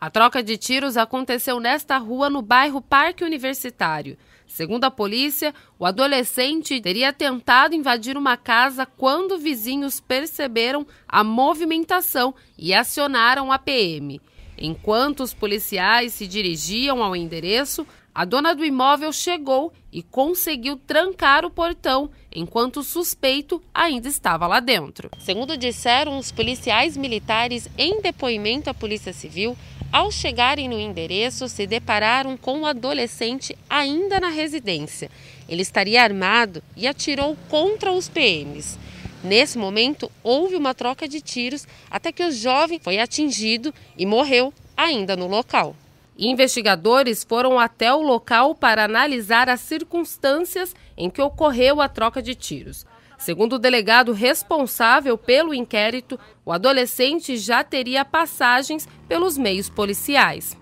A troca de tiros aconteceu nesta rua no bairro Parque Universitário. Segundo a polícia, o adolescente teria tentado invadir uma casa quando vizinhos perceberam a movimentação e acionaram a PM. Enquanto os policiais se dirigiam ao endereço, a dona do imóvel chegou e conseguiu trancar o portão, enquanto o suspeito ainda estava lá dentro. Segundo disseram os policiais militares em depoimento à Polícia Civil, ao chegarem no endereço, se depararam com o adolescente ainda na residência. Ele estaria armado e atirou contra os PMs. Nesse momento, houve uma troca de tiros até que o jovem foi atingido e morreu ainda no local. Investigadores foram até o local para analisar as circunstâncias em que ocorreu a troca de tiros. Segundo o delegado responsável pelo inquérito, o adolescente já teria passagens pelos meios policiais.